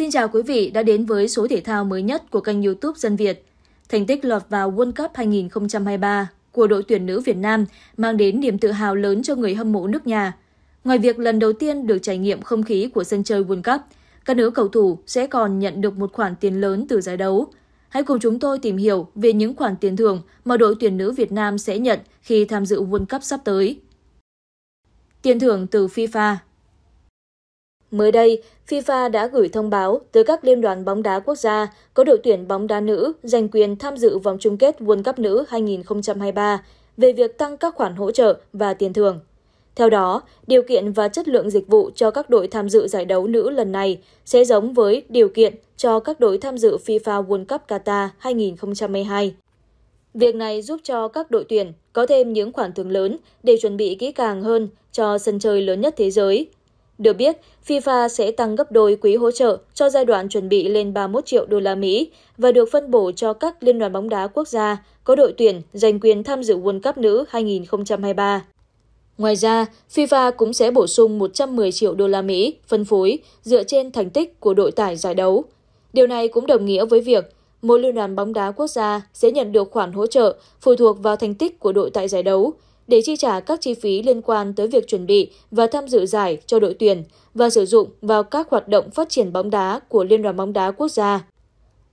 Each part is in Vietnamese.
Xin chào quý vị đã đến với số thể thao mới nhất của kênh youtube Dân Việt. Thành tích lọt vào World Cup 2023 của đội tuyển nữ Việt Nam mang đến niềm tự hào lớn cho người hâm mộ nước nhà. Ngoài việc lần đầu tiên được trải nghiệm không khí của sân chơi World Cup, các nữ cầu thủ sẽ còn nhận được một khoản tiền lớn từ giải đấu. Hãy cùng chúng tôi tìm hiểu về những khoản tiền thưởng mà đội tuyển nữ Việt Nam sẽ nhận khi tham dự World Cup sắp tới. Tiền thưởng từ FIFA Mới đây, FIFA đã gửi thông báo tới các liên đoàn bóng đá quốc gia có đội tuyển bóng đá nữ giành quyền tham dự vòng chung kết World Cup nữ 2023 về việc tăng các khoản hỗ trợ và tiền thưởng. Theo đó, điều kiện và chất lượng dịch vụ cho các đội tham dự giải đấu nữ lần này sẽ giống với điều kiện cho các đội tham dự FIFA World Cup Qatar 2022. Việc này giúp cho các đội tuyển có thêm những khoản thưởng lớn để chuẩn bị kỹ càng hơn cho sân chơi lớn nhất thế giới được biết, FIFA sẽ tăng gấp đôi quỹ hỗ trợ cho giai đoạn chuẩn bị lên 31 triệu đô la Mỹ và được phân bổ cho các liên đoàn bóng đá quốc gia có đội tuyển giành quyền tham dự World Cup nữ 2023. Ngoài ra, FIFA cũng sẽ bổ sung 110 triệu đô la Mỹ phân phối dựa trên thành tích của đội tải giải đấu. Điều này cũng đồng nghĩa với việc mỗi liên đoàn bóng đá quốc gia sẽ nhận được khoản hỗ trợ phụ thuộc vào thành tích của đội tại giải đấu để chi trả các chi phí liên quan tới việc chuẩn bị và tham dự giải cho đội tuyển và sử dụng vào các hoạt động phát triển bóng đá của Liên đoàn bóng đá quốc gia.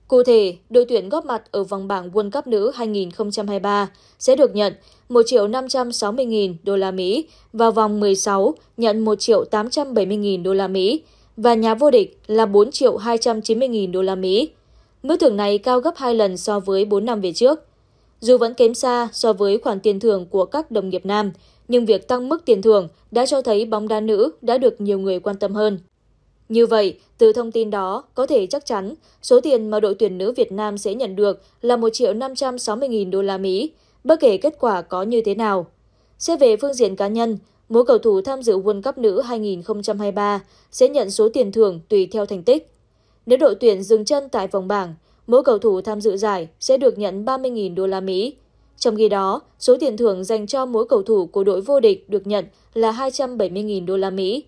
Cụ thể, đội tuyển góp mặt ở vòng bảng World Cup nữ 2023 sẽ được nhận 1 triệu 560 nghìn đô la Mỹ và vòng 16 nhận 1 triệu 870 nghìn đô la Mỹ và nhà vô địch là 4 triệu 290 nghìn đô la Mỹ. Mức thưởng này cao gấp 2 lần so với 4 năm về trước. Dù vẫn kém xa so với khoản tiền thưởng của các đồng nghiệp nam, nhưng việc tăng mức tiền thưởng đã cho thấy bóng đá nữ đã được nhiều người quan tâm hơn. Như vậy, từ thông tin đó có thể chắc chắn số tiền mà đội tuyển nữ Việt Nam sẽ nhận được là 1 triệu 560 nghìn đô la Mỹ, bất kể kết quả có như thế nào. Xét về phương diện cá nhân, mỗi cầu thủ tham dự World Cup nữ 2023 sẽ nhận số tiền thưởng tùy theo thành tích. Nếu đội tuyển dừng chân tại vòng bảng, mỗi cầu thủ tham dự giải sẽ được nhận 30.000 đô la Mỹ. Trong khi đó, số tiền thưởng dành cho mỗi cầu thủ của đội vô địch được nhận là 270.000 đô la Mỹ.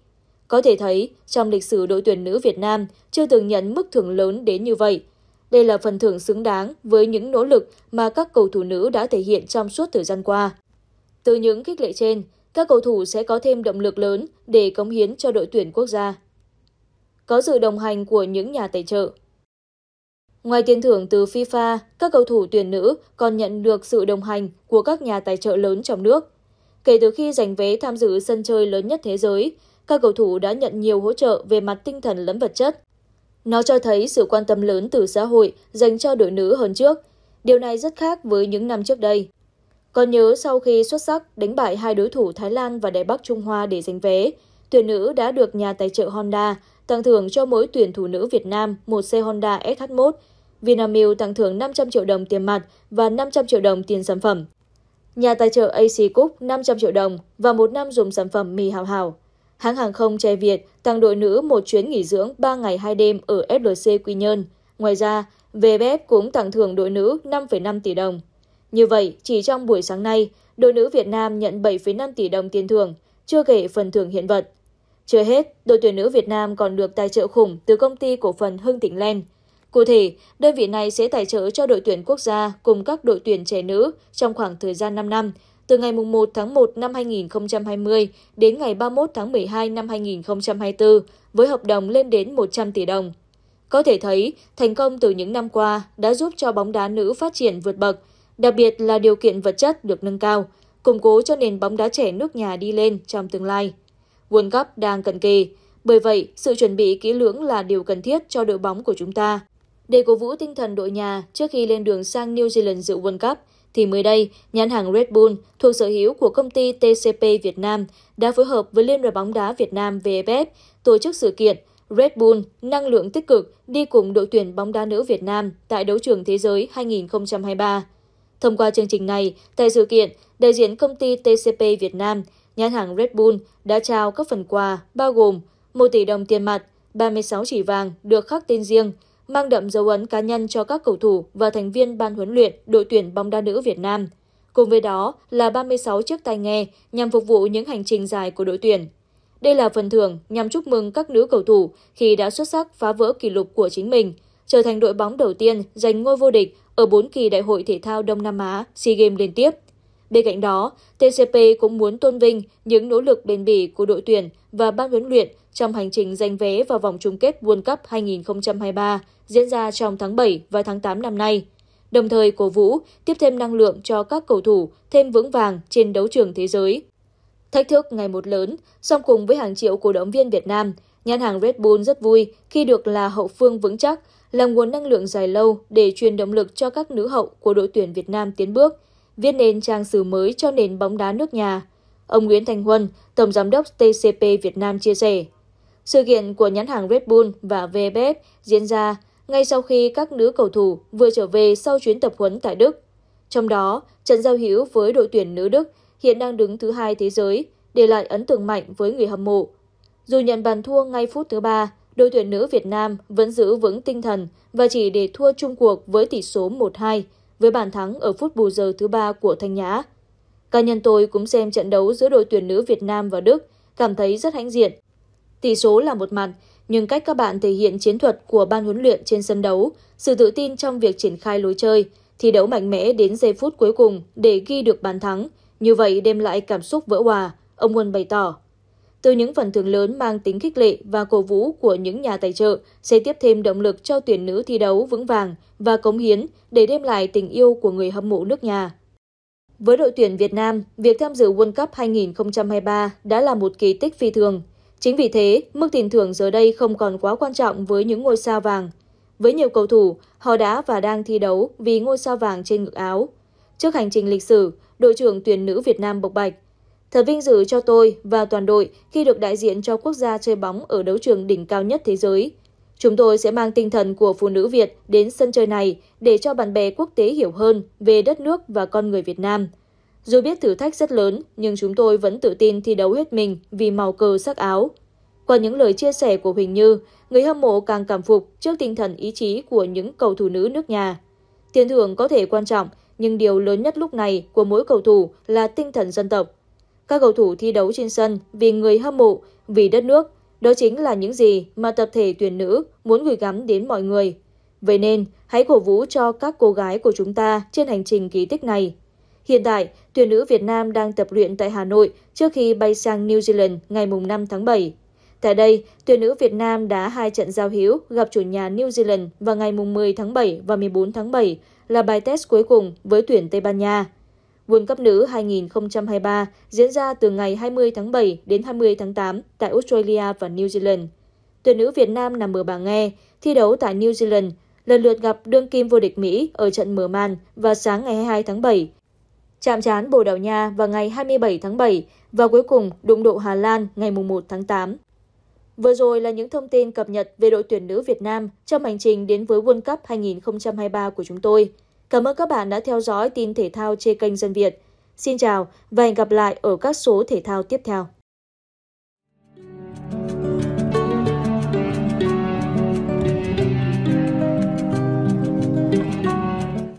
Có thể thấy, trong lịch sử đội tuyển nữ Việt Nam chưa từng nhận mức thưởng lớn đến như vậy. Đây là phần thưởng xứng đáng với những nỗ lực mà các cầu thủ nữ đã thể hiện trong suốt thời gian qua. Từ những khích lệ trên, các cầu thủ sẽ có thêm động lực lớn để cống hiến cho đội tuyển quốc gia. Có sự đồng hành của những nhà tài trợ, Ngoài tiền thưởng từ FIFA, các cầu thủ tuyển nữ còn nhận được sự đồng hành của các nhà tài trợ lớn trong nước. Kể từ khi giành vé tham dự sân chơi lớn nhất thế giới, các cầu thủ đã nhận nhiều hỗ trợ về mặt tinh thần lẫn vật chất. Nó cho thấy sự quan tâm lớn từ xã hội dành cho đội nữ hơn trước. Điều này rất khác với những năm trước đây. Còn nhớ sau khi xuất sắc đánh bại hai đối thủ Thái Lan và Đài Bắc Trung Hoa để giành vé, tuyển nữ đã được nhà tài trợ Honda tặng thưởng cho mỗi tuyển thủ nữ Việt Nam một xe Honda SH1. Vinamilk tặng thưởng 500 triệu đồng tiền mặt và 500 triệu đồng tiền sản phẩm. Nhà tài trợ AC Cup 500 triệu đồng và một năm dùng sản phẩm mì hào hào. Hãng hàng không Che Việt tặng đội nữ một chuyến nghỉ dưỡng 3 ngày 2 đêm ở FLC Quy Nhơn. Ngoài ra, VFF cũng tặng thưởng đội nữ 5,5 tỷ đồng. Như vậy, chỉ trong buổi sáng nay, đội nữ Việt Nam nhận 7,5 tỷ đồng tiền thưởng, chưa kể phần thưởng hiện vật. Chưa hết, đội tuyển nữ Việt Nam còn được tài trợ khủng từ công ty cổ phần Hưng Thịnh Len. Cụ thể, đơn vị này sẽ tài trợ cho đội tuyển quốc gia cùng các đội tuyển trẻ nữ trong khoảng thời gian 5 năm, từ ngày 1 tháng 1 năm 2020 đến ngày 31 tháng 12 năm 2024 với hợp đồng lên đến 100 tỷ đồng. Có thể thấy, thành công từ những năm qua đã giúp cho bóng đá nữ phát triển vượt bậc, đặc biệt là điều kiện vật chất được nâng cao, củng cố cho nền bóng đá trẻ nước nhà đi lên trong tương lai. World Cup đang cận kề. Bởi vậy, sự chuẩn bị kỹ lưỡng là điều cần thiết cho đội bóng của chúng ta. Để cổ vũ tinh thần đội nhà trước khi lên đường sang New Zealand dự World Cup, thì mới đây, nhãn hàng Red Bull thuộc sở hữu của công ty TCP Việt Nam đã phối hợp với Liên đoàn bóng đá Việt Nam VFF tổ chức sự kiện Red Bull năng lượng tích cực đi cùng đội tuyển bóng đá nữ Việt Nam tại đấu trường thế giới 2023. Thông qua chương trình này, tại sự kiện, đại diện công ty TCP Việt Nam nhãn hàng Red Bull đã trao các phần quà bao gồm 1 tỷ đồng tiền mặt, 36 chỉ vàng được khắc tên riêng, mang đậm dấu ấn cá nhân cho các cầu thủ và thành viên ban huấn luyện đội tuyển bóng đá nữ Việt Nam. Cùng với đó là 36 chiếc tai nghe nhằm phục vụ những hành trình dài của đội tuyển. Đây là phần thưởng nhằm chúc mừng các nữ cầu thủ khi đã xuất sắc phá vỡ kỷ lục của chính mình, trở thành đội bóng đầu tiên giành ngôi vô địch ở 4 kỳ Đại hội Thể thao Đông Nam Á SEA Games liên tiếp – Bên cạnh đó, TCP cũng muốn tôn vinh những nỗ lực bền bỉ của đội tuyển và ban huấn luyện trong hành trình giành vé vào vòng chung kết World Cup 2023 diễn ra trong tháng 7 và tháng 8 năm nay. Đồng thời cổ vũ tiếp thêm năng lượng cho các cầu thủ thêm vững vàng trên đấu trường thế giới. Thách thức ngày một lớn, song cùng với hàng triệu cổ động viên Việt Nam, nhãn hàng Red Bull rất vui khi được là hậu phương vững chắc, là nguồn năng lượng dài lâu để truyền động lực cho các nữ hậu của đội tuyển Việt Nam tiến bước – viết nên trang sử mới cho nền bóng đá nước nhà. Ông Nguyễn Thành Huân, Tổng Giám đốc TCP Việt Nam chia sẻ, sự kiện của nhãn hàng Red Bull và VFF diễn ra ngay sau khi các nữ cầu thủ vừa trở về sau chuyến tập huấn tại Đức. Trong đó, trận giao hữu với đội tuyển nữ Đức hiện đang đứng thứ hai thế giới, để lại ấn tượng mạnh với người hâm mộ. Dù nhận bàn thua ngay phút thứ ba, đội tuyển nữ Việt Nam vẫn giữ vững tinh thần và chỉ để thua chung cuộc với tỷ số 1-2 với bàn thắng ở phút bù giờ thứ ba của Thanh Nhã. Cá nhân tôi cũng xem trận đấu giữa đội tuyển nữ Việt Nam và Đức, cảm thấy rất hãnh diện. Tỷ số là một mặt, nhưng cách các bạn thể hiện chiến thuật của ban huấn luyện trên sân đấu, sự tự tin trong việc triển khai lối chơi, thi đấu mạnh mẽ đến giây phút cuối cùng để ghi được bàn thắng, như vậy đem lại cảm xúc vỡ hòa, ông Quân bày tỏ. Từ những phần thưởng lớn mang tính khích lệ và cổ vũ của những nhà tài trợ sẽ tiếp thêm động lực cho tuyển nữ thi đấu vững vàng và cống hiến để đem lại tình yêu của người hâm mộ nước nhà. Với đội tuyển Việt Nam, việc tham dự World Cup 2023 đã là một kỳ tích phi thường. Chính vì thế, mức tiền thưởng giờ đây không còn quá quan trọng với những ngôi sao vàng. Với nhiều cầu thủ, họ đã và đang thi đấu vì ngôi sao vàng trên ngực áo. Trước hành trình lịch sử, đội trưởng tuyển nữ Việt Nam bộc bạch, Thật vinh dự cho tôi và toàn đội khi được đại diện cho quốc gia chơi bóng ở đấu trường đỉnh cao nhất thế giới. Chúng tôi sẽ mang tinh thần của phụ nữ Việt đến sân chơi này để cho bạn bè quốc tế hiểu hơn về đất nước và con người Việt Nam. Dù biết thử thách rất lớn, nhưng chúng tôi vẫn tự tin thi đấu hết mình vì màu cờ sắc áo. Qua những lời chia sẻ của Huỳnh Như, người hâm mộ càng cảm phục trước tinh thần ý chí của những cầu thủ nữ nước nhà. Tiền thưởng có thể quan trọng, nhưng điều lớn nhất lúc này của mỗi cầu thủ là tinh thần dân tộc, các cầu thủ thi đấu trên sân vì người hâm mộ, vì đất nước. Đó chính là những gì mà tập thể tuyển nữ muốn gửi gắm đến mọi người. Vậy nên, hãy cổ vũ cho các cô gái của chúng ta trên hành trình kỳ tích này. Hiện tại, tuyển nữ Việt Nam đang tập luyện tại Hà Nội trước khi bay sang New Zealand ngày 5 tháng 7. Tại đây, tuyển nữ Việt Nam đã hai trận giao hữu gặp chủ nhà New Zealand vào ngày 10 tháng 7 và 14 tháng 7 là bài test cuối cùng với tuyển Tây Ban Nha. World Cup nữ 2023 diễn ra từ ngày 20 tháng 7 đến 20 tháng 8 tại Australia và New Zealand. Tuyển nữ Việt Nam nằm ở bảng nghe thi đấu tại New Zealand, lần lượt gặp đương kim vô địch Mỹ ở trận mở màn vào sáng ngày 22 tháng 7. Chạm trán Bồ Đào Nha vào ngày 27 tháng 7 và cuối cùng đụng độ Hà Lan ngày 1 tháng 8. Vừa rồi là những thông tin cập nhật về đội tuyển nữ Việt Nam trong hành trình đến với World Cup 2023 của chúng tôi. Cảm ơn các bạn đã theo dõi tin thể thao trên kênh Dân Việt. Xin chào và hẹn gặp lại ở các số thể thao tiếp theo.